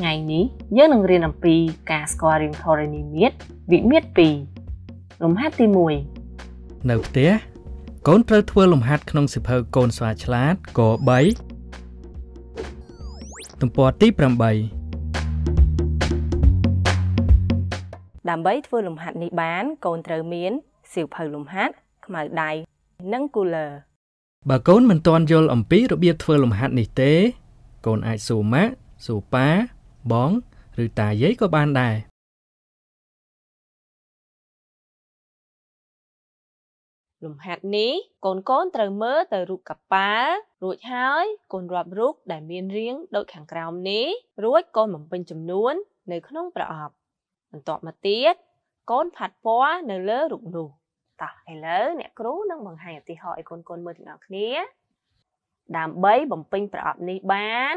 ថ្ងៃនេះយើងនឹងរៀនអំពីការស្គាល់រាងធរណីមាត្រវិមាត្រ2លំហាត់ទី1នៅផ្ទះកូនត្រូវធ្វើលំហាត់ក្នុងសិភៅកូនស្វាឆ្លាតក3ទំព័រទី8ដើម្បីធ្វើលំហាត់នេះបាន កូនត្រូវមានសិភៅលំហាត់ខ្មៅដៃនិងគូលឺបើកូនមិនទាន់យល់អំពីរបៀបធ្វើលំហាត់នេះទេ កូនអាចសួរម៉ាក់សួរប៉ាបងឬតាយាយក៏បានដែរលំហាត់នេះកូនកូនត្រូវមើលទៅរូបកប៉ាល់រួចហើយកូនរាប់រូបដែល មានរាងដូចខាងក្រោម នេះរួចកូន បំពេញចំនួន នៅក្នុង ប្រអប់បន្ទាប់មកទៀតកូនផាត់ពណ៌នៅលើរូបនោះតោះឥឡូវអ្នកគ្រូនឹងបង្ហាញឧទាហរណ៍ឲ្យកូនកូនមើលទាំងអស់គ្នា ដើម្បីបំពេញប្រអប់នេះបាន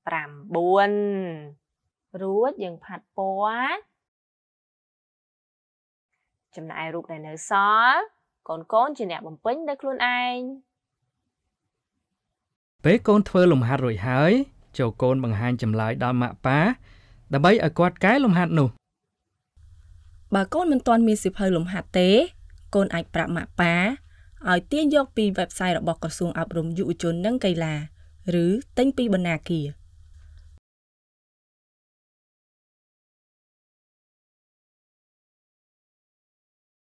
9រួចយើងផាត់ពណ៌ចំណែករូបដែលនៅសល់កូនកូនជាអ្នកបំពេញដោយខ្លួនឯងពេលកូនធ្វើលំហាត់រួចហើយ ចូលកូនបង្ហាញចម្លើយដល់ម៉ាក់ប៉ាដើម្បីឲ្យគាត់កែលំហាត់នោះបើកូនមិនទាន់មានសៀវភៅលំហាត់ទេកូនអាចប្រាប់ម៉ាក់ប៉ាឲ្យទាញយកពី website របស់ក្រសួងអប់រំយុវជននិងកីឡា ឬទិញពីបណ្ណាគារ